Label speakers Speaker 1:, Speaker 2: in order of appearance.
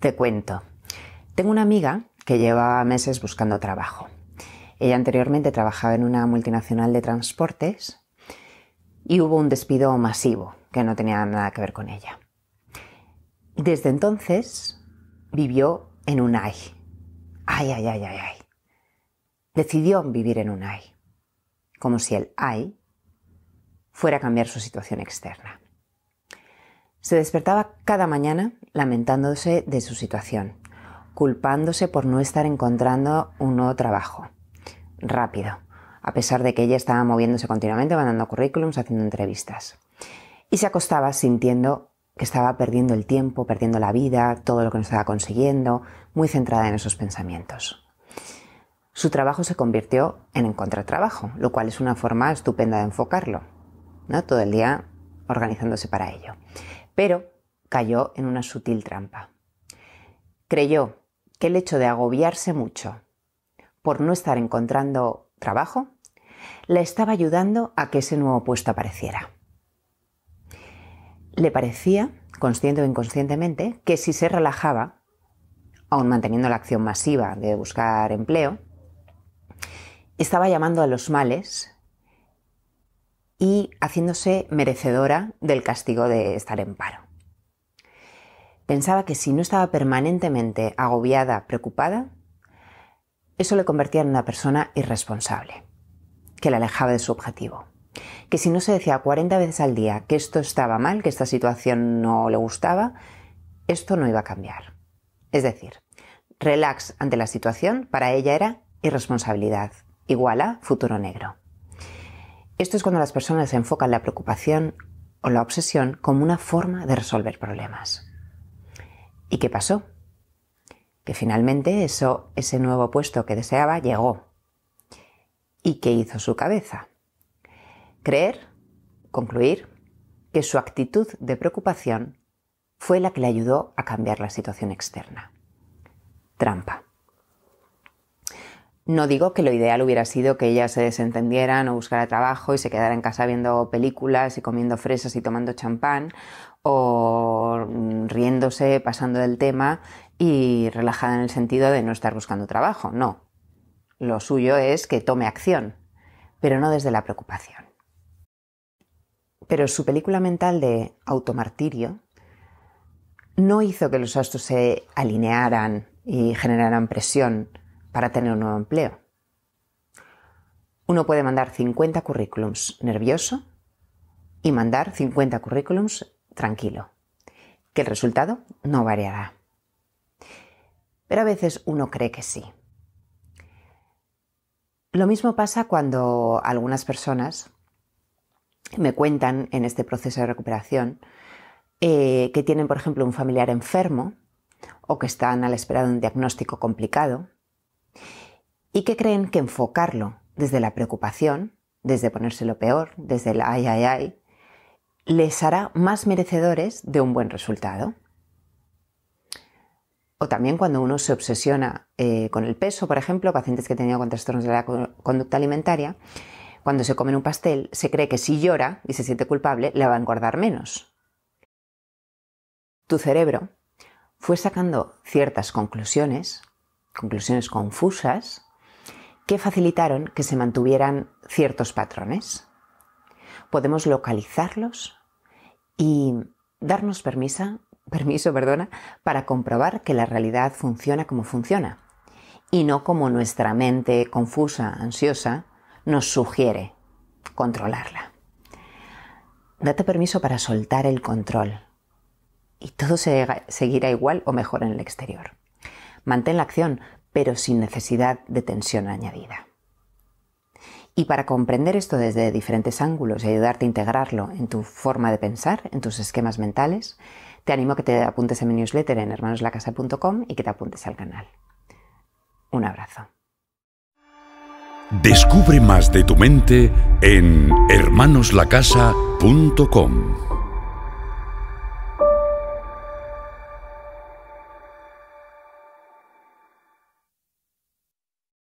Speaker 1: Te cuento. Tengo una amiga que lleva meses buscando trabajo. Ella anteriormente trabajaba en una multinacional de transportes y hubo un despido masivo que no tenía nada que ver con ella. Desde entonces vivió en un ay. Ay, ay, ay, ay, ay. Decidió vivir en un ay. Como si el ay fuera a cambiar su situación externa. Se despertaba cada mañana lamentándose de su situación, culpándose por no estar encontrando un nuevo trabajo. Rápido, a pesar de que ella estaba moviéndose continuamente, mandando currículums, haciendo entrevistas. Y se acostaba sintiendo que estaba perdiendo el tiempo, perdiendo la vida, todo lo que no estaba consiguiendo, muy centrada en esos pensamientos. Su trabajo se convirtió en encontrar trabajo, lo cual es una forma estupenda de enfocarlo, ¿no? Todo el día organizándose para ello pero cayó en una sutil trampa. Creyó que el hecho de agobiarse mucho por no estar encontrando trabajo le estaba ayudando a que ese nuevo puesto apareciera. Le parecía, consciente o inconscientemente, que si se relajaba, aún manteniendo la acción masiva de buscar empleo, estaba llamando a los males y haciéndose merecedora del castigo de estar en paro. Pensaba que si no estaba permanentemente agobiada, preocupada, eso le convertía en una persona irresponsable, que la alejaba de su objetivo. Que si no se decía 40 veces al día que esto estaba mal, que esta situación no le gustaba, esto no iba a cambiar. Es decir, relax ante la situación para ella era irresponsabilidad, igual a futuro negro. Esto es cuando las personas enfocan la preocupación o la obsesión como una forma de resolver problemas. ¿Y qué pasó? Que finalmente eso, ese nuevo puesto que deseaba llegó. ¿Y qué hizo su cabeza? Creer, concluir, que su actitud de preocupación fue la que le ayudó a cambiar la situación externa. Trampa. No digo que lo ideal hubiera sido que ella se desentendieran o buscara trabajo y se quedara en casa viendo películas y comiendo fresas y tomando champán o mm, riéndose, pasando del tema y relajada en el sentido de no estar buscando trabajo. No. Lo suyo es que tome acción, pero no desde la preocupación. Pero su película mental de automartirio no hizo que los astros se alinearan y generaran presión para tener un nuevo empleo. Uno puede mandar 50 currículums nervioso y mandar 50 currículums tranquilo, que el resultado no variará. Pero a veces uno cree que sí. Lo mismo pasa cuando algunas personas me cuentan en este proceso de recuperación eh, que tienen, por ejemplo, un familiar enfermo o que están a la espera de un diagnóstico complicado y que creen que enfocarlo desde la preocupación, desde ponérselo peor, desde el ay, ay, ay, les hará más merecedores de un buen resultado. O también cuando uno se obsesiona eh, con el peso, por ejemplo, pacientes que he tenido con trastornos de la conducta alimentaria, cuando se comen un pastel, se cree que si llora y se siente culpable, le va a engordar menos. Tu cerebro fue sacando ciertas conclusiones conclusiones confusas, que facilitaron que se mantuvieran ciertos patrones. Podemos localizarlos y darnos permiso perdona, para comprobar que la realidad funciona como funciona y no como nuestra mente confusa, ansiosa, nos sugiere controlarla. Date permiso para soltar el control y todo se, seguirá igual o mejor en el exterior. Mantén la acción, pero sin necesidad de tensión añadida. Y para comprender esto desde diferentes ángulos y ayudarte a integrarlo en tu forma de pensar, en tus esquemas mentales, te animo a que te apuntes a mi newsletter en hermanoslacasa.com y que te apuntes al canal. Un abrazo. Descubre más de tu mente en hermanoslacasa.com.